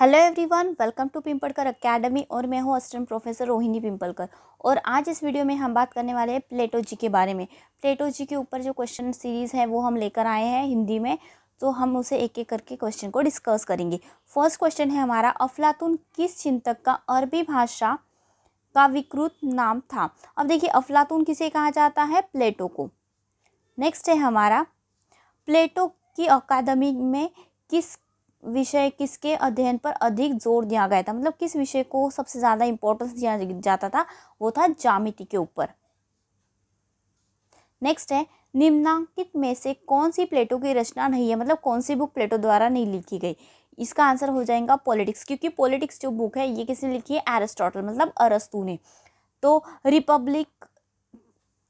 hello everyone welcome to Pimpalkar academy और मैं हूं असिस्टेंट प्रोफेसर रोहिणी पिंपलकर और आज इस वीडियो में हम बात करने वाले हैं प्लेटो जी के बारे में प्लेटो जी के ऊपर जो क्वेश्चन सीरीज़ है वो हम लेकर आए हैं हिंदी में तो हम उसे एक एक करके क्वेश्चन को डिस्कस करेंगे फर्स्ट क्वेश्चन है हमारा अफलातून किस चिंतक का अरबी भाषा का विकृत नाम था अब देखिए अफलातून किसे कहा जाता है प्लेटो को नेक्स्ट है हमारा प्लेटो की अकादमी में किस विषय किसके अध्ययन पर अधिक जोर दिया गया था मतलब किस विषय को सबसे ज़्यादा इंपॉर्टेंस दिया जाता था वो था जामिति के ऊपर नेक्स्ट है निम्नांकित में से कौन सी प्लेटो की रचना नहीं है मतलब कौन सी बुक प्लेटो द्वारा नहीं लिखी गई इसका आंसर हो जाएगा पॉलिटिक्स क्योंकि पॉलिटिक्स जो बुक है ये किसने लिखी है एरिस्टोटल मतलब अरस्तू ने तो रिपब्लिक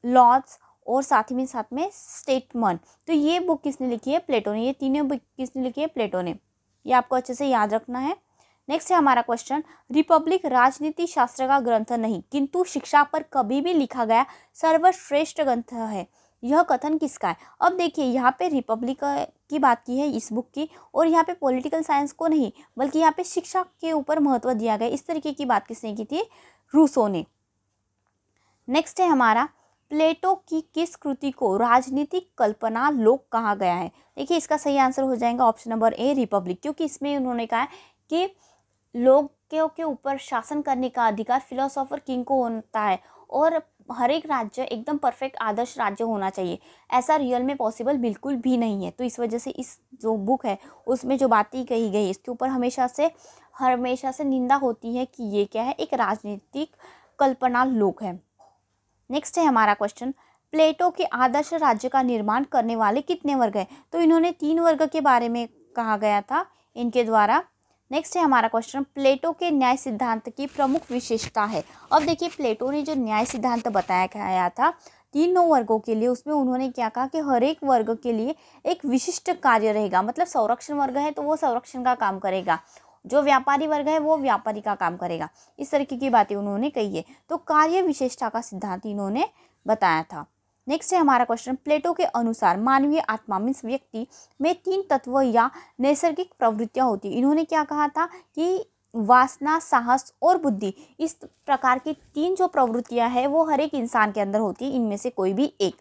लॉज और साथ ही में साथ में स्टेटमन तो ये बुक किसने लिखी है प्लेटो ने ये तीनों बुक किसने लिखी है प्लेटो ने ये आपको अच्छे से याद रखना है नेक्स्ट है हमारा क्वेश्चन रिपब्लिक राजनीति शास्त्र का ग्रंथ नहीं किंतु शिक्षा पर कभी भी लिखा गया सर्वश्रेष्ठ ग्रंथ है यह कथन किसका है अब देखिए यहाँ पे रिपब्लिक की बात की है इस बुक की और यहाँ पे पॉलिटिकल साइंस को नहीं बल्कि यहाँ पे शिक्षा के ऊपर महत्व दिया गया इस तरीके की बात किसने की थी रूसो ने नेक्स्ट है हमारा प्लेटो की किस कृति को राजनीतिक कल्पना लोक कहा गया है देखिए इसका सही आंसर हो जाएगा ऑप्शन नंबर ए रिपब्लिक क्योंकि इसमें उन्होंने कहा है कि लोग के ऊपर शासन करने का अधिकार फिलोसोफर किंग को होता है और हर एक राज्य एकदम परफेक्ट आदर्श राज्य होना चाहिए ऐसा रियल में पॉसिबल बिल्कुल भी नहीं है तो इस वजह से इस जो बुक है उसमें जो बातें कही गई इसके ऊपर हमेशा से हमेशा से निंदा होती है कि ये क्या है एक राजनीतिक कल्पना लोक है नेक्स्ट है हमारा क्वेश्चन प्लेटो के आदर्श राज्य का निर्माण करने वाले कितने वर्ग हैं तो इन्होंने तीन वर्ग के बारे में कहा गया था इनके द्वारा नेक्स्ट है हमारा क्वेश्चन प्लेटो के न्याय सिद्धांत की प्रमुख विशेषता है अब देखिए प्लेटो ने जो न्याय सिद्धांत बताया गया था तीनों वर्गों के लिए उसमें उन्होंने क्या कहा कि हर एक वर्ग के लिए एक विशिष्ट कार्य रहेगा मतलब संरक्षण वर्ग है तो वो संरक्षण का काम करेगा जो व्यापारी वर्ग है वो व्यापारी का काम करेगा इस तरीके की बातें उन्होंने कही है तो कार्य विशेषता का सिद्धांत इन्होंने बताया था नेक्स्ट है हमारा क्वेश्चन प्लेटो के अनुसार मानवीय आत्मा मीन्स व्यक्ति में तीन तत्व या नैसर्गिक प्रवृत्तियाँ होती इन्होंने क्या कहा था कि वासना साहस और बुद्धि इस प्रकार की तीन जो प्रवृत्तियाँ हैं वो हर एक इंसान के अंदर होती है इनमें से कोई भी एक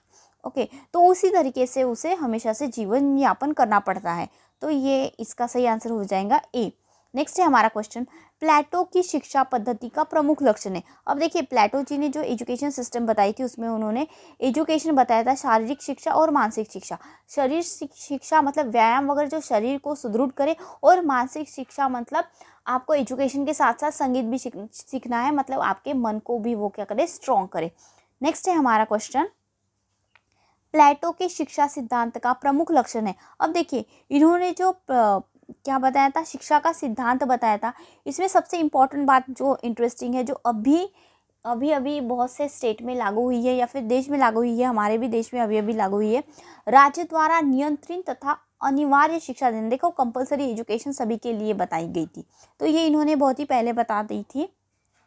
ओके तो उसी तरीके से उसे हमेशा से जीवन यापन करना पड़ता है तो ये इसका सही आंसर हो जाएगा ए नेक्स्ट है हमारा क्वेश्चन प्लेटो की शिक्षा पद्धति का प्रमुख लक्षण है अब देखिए प्लेटो जी ने जो एजुकेशन सिस्टम बताई थी उसमें उन्होंने एजुकेशन बताया था शारीरिक शिक्षा और मानसिक शिक्षा शरीर शिक्षा मतलब व्यायाम वगैरह जो शरीर को सुदृढ़ करे और मानसिक शिक्षा मतलब आपको एजुकेशन के साथ साथ संगीत भी सीखना है मतलब आपके मन को भी वो क्या करे स्ट्रॉन्ग करे नेक्स्ट है हमारा क्वेश्चन प्लेटो के शिक्षा सिद्धांत का प्रमुख लक्षण है अब देखिए इन्होंने जो क्या बताया था शिक्षा का सिद्धांत बताया था इसमें सबसे इम्पॉर्टेंट बात जो इंटरेस्टिंग है जो अभी अभी अभी बहुत से स्टेट में लागू हुई है या फिर देश में लागू हुई है हमारे भी देश में अभी अभी लागू हुई है राज्य द्वारा नियंत्रित तथा अनिवार्य शिक्षा देने देखो कंपलसरी एजुकेशन सभी के लिए बताई गई थी तो ये इन्होंने बहुत ही पहले बता दी थी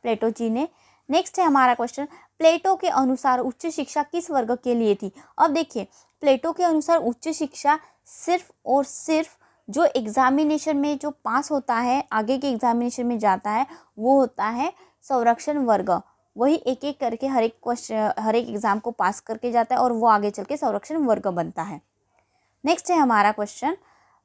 प्लेटो जी ने नेक्स्ट है हमारा क्वेश्चन प्लेटो के अनुसार उच्च शिक्षा किस वर्ग के लिए थी अब देखिए प्लेटो के अनुसार उच्च शिक्षा सिर्फ और सिर्फ जो एग्ज़ामिनेशन में जो पास होता है आगे के एग्ज़ामिनेशन में जाता है वो होता है संरक्षण वर्ग वही एक एक करके हर एक क्वेश्चन हर एक एग्ज़ाम को पास करके जाता है और वो आगे चल के संरक्षण वर्ग बनता है नेक्स्ट है हमारा क्वेश्चन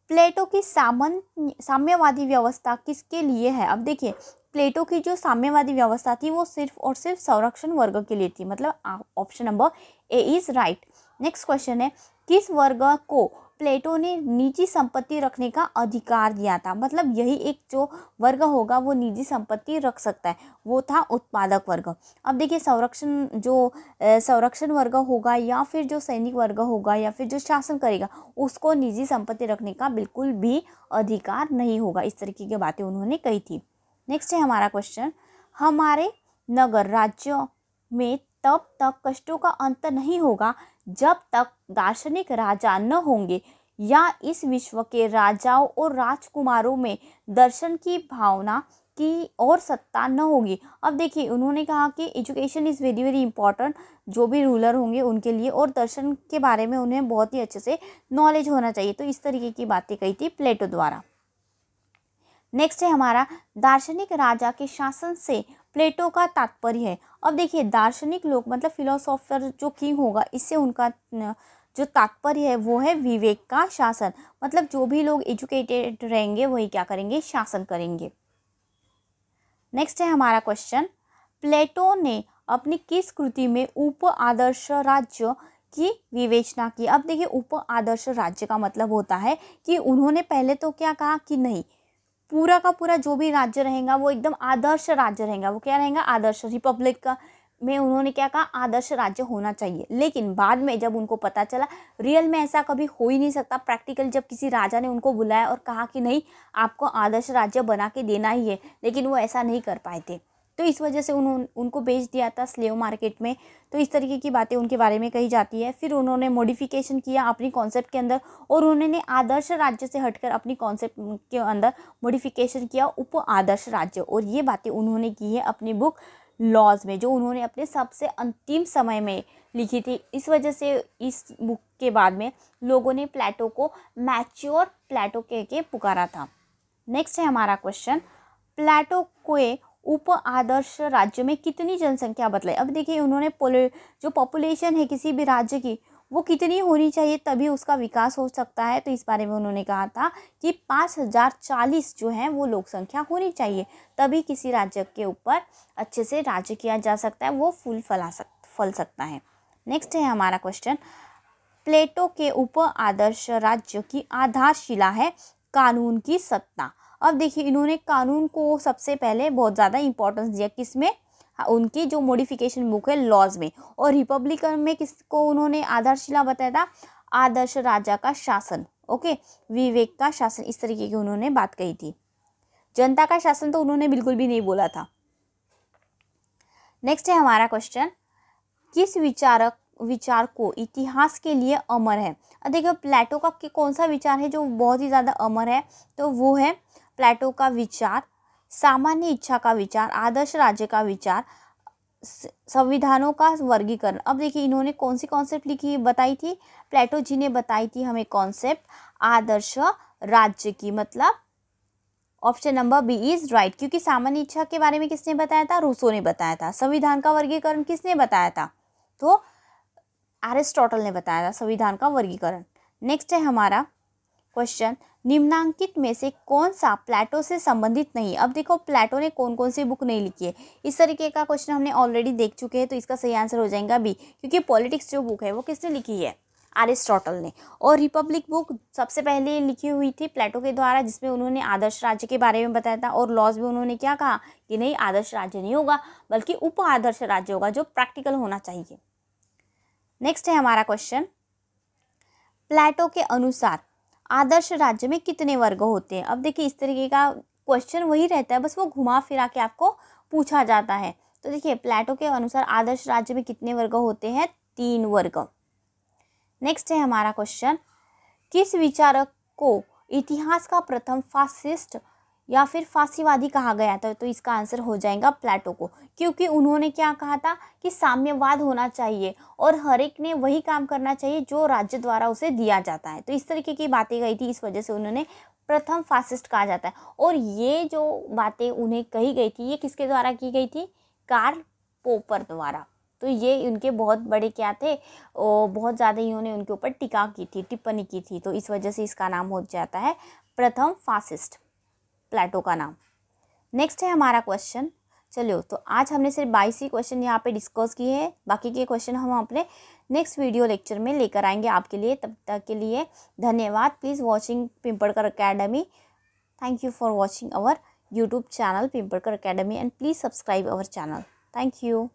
प्लेटो की सामन साम्यवादी व्यवस्था किसके लिए है अब देखिए प्लेटो की जो साम्यवादी व्यवस्था थी वो सिर्फ और सिर्फ संरक्षण वर्ग के लिए थी मतलब option number A is right next question है किस वर्ग को प्लेटो ने निजी संपत्ति रखने का अधिकार दिया था मतलब यही एक जो वर्ग होगा वो निजी संपत्ति रख सकता है वो था उत्पादक वर्ग अब देखिए संरक्षण जो संरक्षण वर्ग होगा या फिर जो सैनिक वर्ग होगा या फिर जो शासन करेगा उसको निजी संपत्ति रखने का बिल्कुल भी अधिकार नहीं होगा इस तरीके की बातें उन्होंने कही थी नेक्स्ट है हमारा क्वेश्चन हमारे नगर राज्यों में तब तक कष्टों का अंत नहीं होगा जब तक दार्शनिक राजा न होंगे या इस विश्व के राजाओं और राजकुमारों में दर्शन की भावना की और सत्ता न होगी अब देखिए उन्होंने कहा कि education is very very important जो भी रूलर होंगे उनके लिए और दर्शन के बारे में उन्हें बहुत ही अच्छे से नॉलेज होना चाहिए तो इस तरीके की बातें कही थी प्लेटो द्वारा नेक्स्ट है हमारा दार्शनिक राजा के शासन से प्लेटो का तात्पर्य है अब देखिए दार्शनिक लोग मतलब फिलोसॉफर जो किंग होगा इससे उनका जो तात्पर्य है वो है विवेक का शासन मतलब जो भी लोग एजुकेटेड रहेंगे वही क्या करेंगे शासन करेंगे नेक्स्ट है हमारा क्वेश्चन प्लेटो ने अपनी किस कृति में उप आदर्श राज्य की विवेचना की अब देखिए उप आदर्श राज्य का मतलब होता है कि उन्होंने पहले तो क्या कहा कि नहीं पूरा का पूरा जो भी राज्य रहेगा वो एकदम आदर्श राज्य रहेगा वो क्या रहेगा आदर्श रिपब्लिक का में उन्होंने क्या कहा आदर्श राज्य होना चाहिए लेकिन बाद में जब उनको पता चला रियल में ऐसा कभी हो ही नहीं सकता प्रैक्टिकल जब किसी राजा ने उनको बुलाया और कहा कि नहीं आपको आदर्श राज्य बना के देना ही है लेकिन वो ऐसा नहीं कर पाए थे तो इस वजह से उन्होंने उनको बेच दिया था स्लेव मार्केट में तो इस तरीके की बातें उनके बारे में कही जाती है फिर उन्होंने मॉडिफिकेशन किया अपनी कॉन्सेप्ट के अंदर और उन्होंने आदर्श राज्य से हटकर अपनी कॉन्सेप्ट के अंदर मॉडिफिकेशन किया उप आदर्श राज्य और ये बातें उन्होंने की है अपनी बुक लॉज में जो उन्होंने अपने सबसे अंतिम समय में लिखी थी इस वजह से इस बुक के बाद में लोगों ने प्लेटो को मैच्योर प्लेटो कह के पुकारा था नेक्स्ट है हमारा क्वेश्चन प्लेटो को उप आदर्श राज्य में कितनी जनसंख्या बदलाई अब देखिए उन्होंने जो पॉपुलेशन है किसी भी राज्य की वो कितनी होनी चाहिए तभी उसका विकास हो सकता है तो इस बारे में उन्होंने कहा था कि पाँच हज़ार चालीस जो है वो लोक संख्या होनी चाहिए तभी किसी राज्य के ऊपर अच्छे से राज्य किया जा सकता है वो फूल फला सक फल सकता है नेक्स्ट है हमारा क्वेश्चन प्लेटो के उप आदर्श राज्य की आधारशिला है कानून की सत्ता अब देखिए इन्होंने कानून को सबसे पहले बहुत ज़्यादा इंपॉर्टेंस दिया किस में हाँ, उनकी जो मॉडिफिकेशन बुक है लॉज में और रिपब्लिकन में किसको उन्होंने आधारशिला बताया था आदर्श राजा का शासन ओके विवेक का शासन इस तरीके की उन्होंने बात कही थी जनता का शासन तो उन्होंने बिल्कुल भी नहीं बोला था नेक्स्ट है हमारा क्वेश्चन किस विचारक विचार को इतिहास के लिए अमर है देखिए प्लेटो का कौन सा विचार है जो बहुत ही ज़्यादा अमर है तो वो है प्लेटो का विचार सामान्य इच्छा का विचार आदर्श राज्य का विचार संविधानों का वर्गीकरण अब देखिए इन्होंने कौन सी कॉन्सेप्ट लिखी बताई थी प्लेटो जी ने बताई थी हमें कॉन्सेप्ट आदर्श राज्य की मतलब option number B is right क्योंकि सामान्य इच्छा के बारे में किसने बताया था रूसो ने बताया था संविधान का वर्गीकरण किसने बताया था तो एरिस्टोटल ने बताया था संविधान का वर्गीकरण नेक्स्ट है हमारा क्वेश्चन निम्नांकित में से कौन सा प्लेटो से संबंधित नहीं अब देखो प्लेटो ने कौन कौन सी बुक नहीं लिखी है इस तरीके का क्वेश्चन हमने ऑलरेडी देख चुके हैं तो इसका सही आंसर हो जाएगा बी क्योंकि पॉलिटिक्स जो बुक है वो किसने लिखी है आरिस्टोटल ने और रिपब्लिक बुक सबसे पहले लिखी हुई थी प्लेटो के द्वारा जिसमें उन्होंने आदर्श राज्य के बारे में बताया था और लॉज भी उन्होंने क्या कहा कि नहीं आदर्श राज्य नहीं होगा बल्कि उप आदर्श राज्य होगा जो प्रैक्टिकल होना चाहिए नेक्स्ट है हमारा क्वेश्चन प्लेटो के अनुसार आदर्श राज्य में कितने वर्ग होते हैं अब देखिए इस तरीके का क्वेश्चन वही रहता है बस वो घुमा फिरा के आपको पूछा जाता है तो देखिए प्लेटो के अनुसार आदर्श राज्य में कितने वर्ग होते हैं तीन वर्ग नेक्स्ट है हमारा क्वेश्चन किस विचारक को इतिहास का प्रथम फासिस्ट या फिर फांसीवादी कहा गया था तो इसका आंसर हो जाएगा प्लेटो को क्योंकि उन्होंने क्या कहा था कि साम्यवाद होना चाहिए और हर एक ने वही काम करना चाहिए जो राज्य द्वारा उसे दिया जाता है तो इस तरीके की बातें गई थी इस वजह से उन्होंने प्रथम फासिस्ट कहा जाता है और ये जो बातें उन्हें कही गई थी ये किसके द्वारा की गई थी कार्ल पोपर द्वारा तो ये उनके बहुत बड़े क्या थे ओ, बहुत ज़्यादा इन्होंने उनके ऊपर टिका की थी टिप्पणी की थी तो इस वजह से इसका नाम हो जाता है प्रथम फासिस्ट प्लेटो का नाम नेक्स्ट है हमारा क्वेश्चन चलो तो आज हमने सिर्फ बाईस ही क्वेश्चन यहाँ पे डिस्कस किए हैं बाकी के क्वेश्चन हम अपने नेक्स्ट वीडियो लेक्चर में लेकर आएंगे आपके लिए तब तक के लिए धन्यवाद please watching Pimpadkar academy thank you for watching our YouTube channel Pimpadkar academy and please subscribe our channel thank you